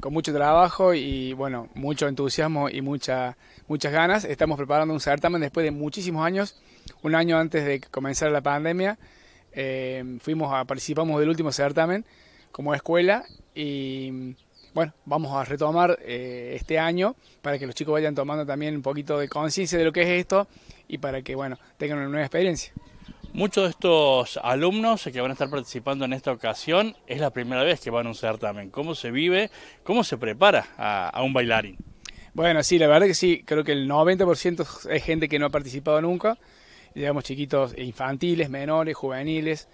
Con mucho trabajo y bueno, mucho entusiasmo y muchas ganas. Estamos preparando un certamen después de muchísimos años, un año antes de comenzar la pandemia. Eh, fuimos a, participamos del último certamen como escuela y bueno, vamos a retomar eh, este año para que los chicos vayan tomando también un poquito de conciencia de lo que es esto y para que bueno, tengan una nueva experiencia. Muchos de estos alumnos que van a estar participando en esta ocasión es la primera vez que van a un certamen. ¿Cómo se vive? ¿Cómo se prepara a, un bailarín? Bueno, sí, la verdad que sí, creo que el 90% es gente que no ha participado nunca. Llevamos chiquitos infantiles, menores, juveniles,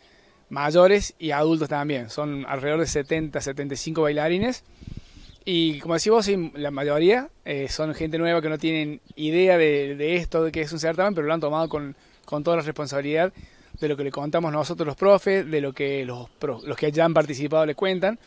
mayores y adultos también. Son alrededor de 70, 75 bailarines. Y como decís vos, la mayoría eh, son gente nueva que no tienen idea de, de esto, de qué es un certamen, pero lo han tomado con, con toda la responsabilidad de lo que le contamos nosotros los profes, de lo que los, los que ya han participado le cuentan.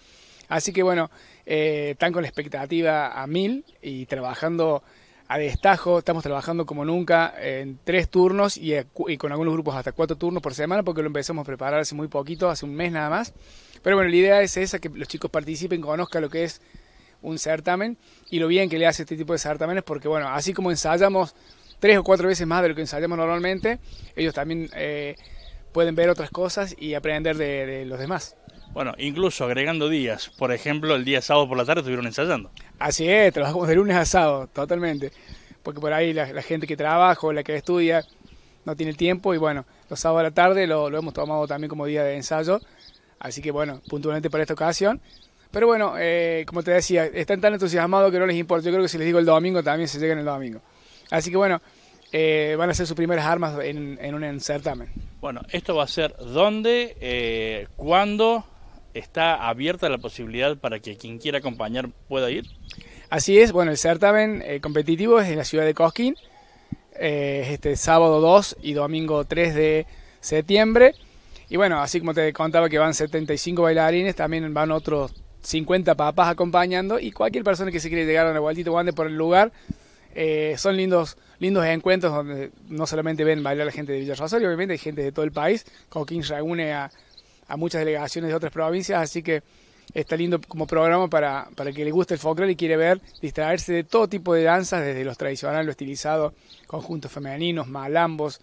Así que bueno, eh, están con la expectativa a mil y trabajando a destajo, estamos trabajando como nunca en tres turnos y, con algunos grupos hasta cuatro turnos por semana porque lo empezamos a preparar hace muy poquito, hace un mes nada más. Pero bueno, la idea es esa, que los chicos participen, conozcan lo que es un certamen y lo bien que le hace este tipo de certámenes porque bueno, así como ensayamos tres o cuatro veces más de lo que ensayamos normalmente, ellos también eh, pueden ver otras cosas y aprender de, los demás. Bueno, incluso agregando días, por ejemplo, el día sábado por la tarde estuvieron ensayando. Así es, trabajamos de lunes a sábado, totalmente, porque por ahí la, gente que trabaja o la que estudia no tiene tiempo y bueno, los sábados a la tarde lo, hemos tomado también como día de ensayo, así que bueno, puntualmente para esta ocasión, pero bueno, eh, como te decía, están tan entusiasmados que no les importa. Yo creo que si les digo el domingo también se llegan el domingo. Así que bueno, eh, van a ser sus primeras armas en, un certamen. Bueno, esto va a ser dónde, eh, cuándo está abierta la posibilidad para que quien quiera acompañar pueda ir. Así es, bueno, el certamen eh, competitivo es en la ciudad de Cosquín, es este sábado 2 y domingo 3 de septiembre. Y bueno, así como te contaba que van 75 bailarines, también van otros 50 papás acompañando y cualquier persona que se quiera llegar a una vueltita o por el lugar eh, son lindos, lindos encuentros donde no solamente ven bailar la gente de Villa Rosario, obviamente hay gente de todo el país. Coquín reúne a, a muchas delegaciones de otras provincias, así que está lindo como programa para, para que le guste el folclore y quiere ver, distraerse de todo tipo de danzas, desde los tradicionales, lo estilizado, conjuntos femeninos, malambos.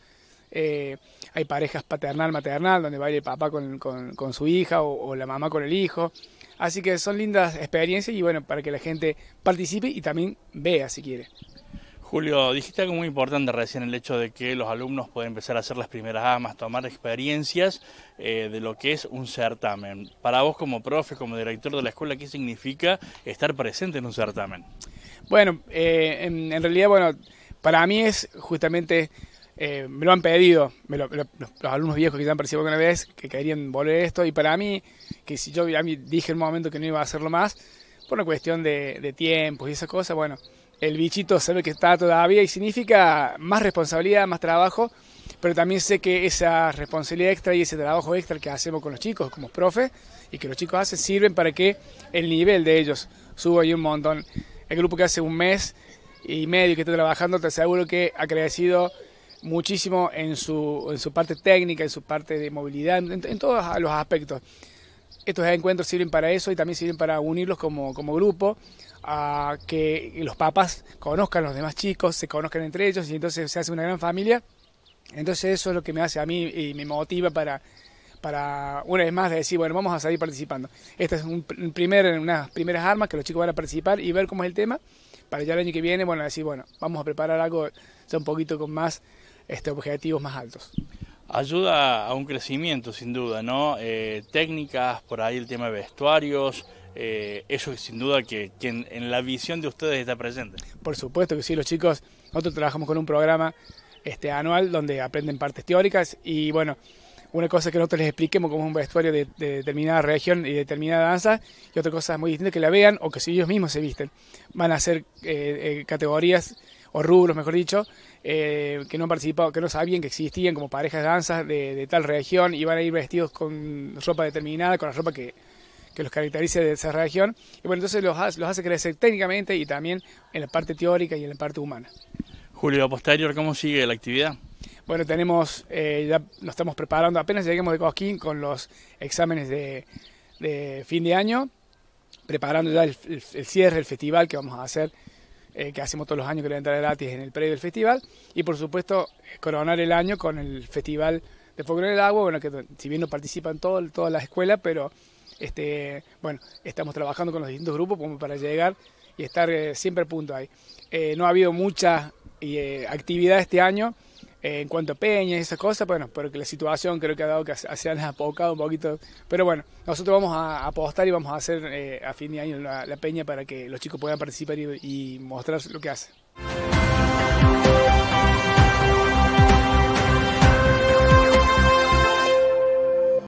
Eh, hay parejas paternal-maternal, donde baila el papá con, con, su hija o, o la mamá con el hijo. Así que son lindas experiencias y bueno, para que la gente participe y también vea si quiere. Julio, dijiste algo muy importante recién, el hecho de que los alumnos pueden empezar a hacer las primeras amas, tomar experiencias eh, de lo que es un certamen. Para vos como profe, como director de la escuela, ¿qué significa estar presente en un certamen? Bueno, eh, en, en, realidad, bueno, para mí es justamente eh, me lo han pedido, los, alumnos viejos que ya han participado una vez, que querían volver esto, y para mí, que si yo dije en un momento que no iba a hacerlo más, por una cuestión de, tiempo... y esa cosa, bueno, el bichito sabe que está todavía y significa más responsabilidad, más trabajo, pero también sé que esa responsabilidad extra y ese trabajo extra que hacemos con los chicos como profe y que los chicos hacen sirven para que el nivel de ellos suba y un montón. El grupo que hace un mes y medio que está trabajando, te aseguro que ha crecido muchísimo en su, en su parte técnica, en su parte de movilidad, en, todos los aspectos. Estos encuentros sirven para eso y también sirven para unirlos como, como grupo, a que los papás conozcan a los demás chicos, se conozcan entre ellos y entonces se hace una gran familia. Entonces eso es lo que me hace a mí y me motiva para, para una vez más decir, bueno, vamos a seguir participando. este es un primer, unas primeras armas que los chicos van a participar y ver cómo es el tema, para ya el año que viene, bueno, decir, bueno, vamos a preparar algo un poquito con más este, objetivos más altos. Ayuda a un crecimiento, sin duda, ¿no? Eh, técnicas, por ahí el tema de vestuarios, eh, eso sin duda que, en, la visión de ustedes está presente. Por supuesto que sí, los chicos, nosotros trabajamos con un programa este, anual donde aprenden partes teóricas y bueno, una cosa que nosotros les expliquemos cómo es un vestuario de, determinada región y determinada danza y otra cosa muy distinta que la vean o que si ellos mismos se visten. Van a ser eh, categorías o rubros, mejor dicho, eh, que no han participado, que no sabían que existían como parejas danzas de, de tal región y van a ir vestidos con ropa determinada, con la ropa que, los caracteriza de esa región. Y bueno, entonces los hace, los hace crecer técnicamente y también en la parte teórica y en la parte humana. Julio, a posterior, ¿cómo sigue la actividad? Bueno, tenemos, eh, ya nos estamos preparando, apenas lleguemos de Cosquín con los exámenes de, fin de año, preparando ya el, el, cierre, el festival que vamos a hacer eh, que hacemos todos los años que la entrada gratis en el predio del festival y por supuesto eh, coronar el año con el festival de en el agua, bueno que si bien no participan todas las escuelas, pero este, bueno, estamos trabajando con los distintos grupos como para llegar y estar eh, siempre al punto ahí. no ha habido mucha actividad este año, eh, en cuanto a peñas y esas cosas, bueno, pero que la situación creo que ha dado que se han apocado un poquito. Pero bueno, nosotros vamos a apostar y vamos a hacer eh, a fin de año la, Peña para que los chicos puedan participar y, y mostrar lo que hacen.